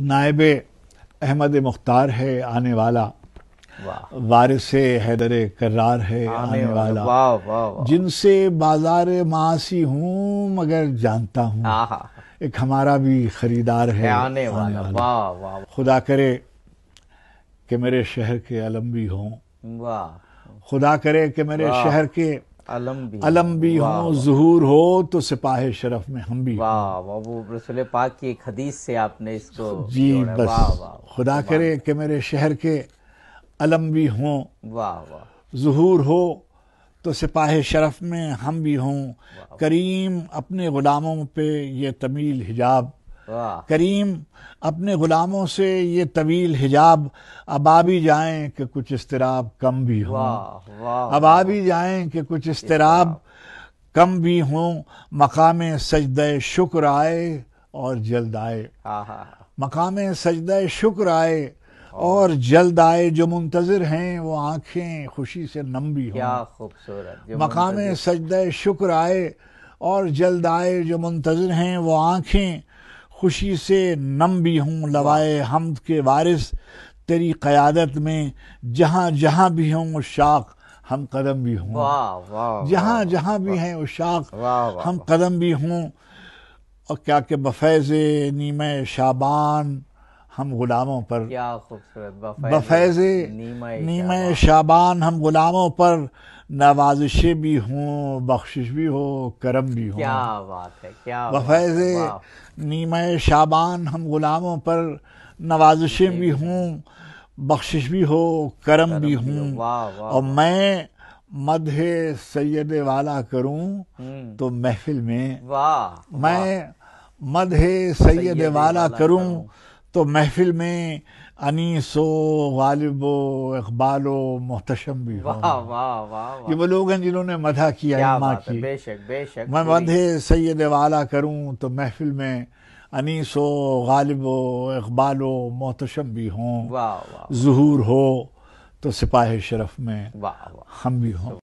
नायब अहमद मुख्तार है आने वाला वारिस हैदर करार है आने, आने वाला, वाला। जिनसे बाजार मासी हूँ मगर जानता हूँ एक हमारा भी खरीदार है आने, आने वाला, वाला। वाह वाह खुदा करे कि मेरे शहर के अलम भी हों खुदा करे कि मेरे शहर के अलम भी हो जहूर हो तो सिपाह शरफ में हम भी वाह वो रसूल पाक की एक हदीस से आपने इसको जी बस वाह, वाह, खुदा करे कि मेरे शहर के अलम भी हो वाह वाह जहूर हो तो सिपाह शरफ में हम भी हों करीम अपने ग़ुलामों पे ये तमील हिजाब करीम अपने ग़ुलामों से ये तवील हिजाब अब आ भी जाए कि कुछ इसतराब कम भी हो अब आ भी जाए कि कुछ इसतराब कम भी हो मकाम सजद शुक्र आए और जल्द आए मकाम सजद शुक्र आए और जल्द आए जो मुंतजर हैं वो आंखें खुशी से नम भी हो खूबसूरत मकाम सजद शुक्र आए और जल्द आए जो मुंतजर हैं वो आंखें खुशी से नम भी हूँ लवाए हमद के वारिस तेरी क़्यादत में जहाँ जहाँ भी हूँ शाख हम कदम भी हूँ जहाँ जहाँ भी हैं शाख हम कदम भी हूँ और क्या के बफैज़ नीम शाबान हम गुलामों पर बफैज नीम शाबान हम गुलामों पर नवाजिशें भी हों बख्शिश भी हो करम भी हो क्या बात है क्या बफैज नीम शाबान हम गुलामों पर नवाजिशें भी हों बख्शिश भी हो करम भी हूँ और मैं मध सैद वाला करूँ हम्म। तो महफिल में वाह मैं मध सैद वाला करूँ तो महफिल में अनीसो इकबाल हो मोहतशम भी वाह वाह वाह ये वो लोग हैं जिन्होंने मदा किया बात की बेशक बेशक मैं मधे सैद वाला करूँ तो महफिल में अनीसो इकबाल हो मोहतशम भी हों जहूर हो तो सिपाही शरफ में हम भी हों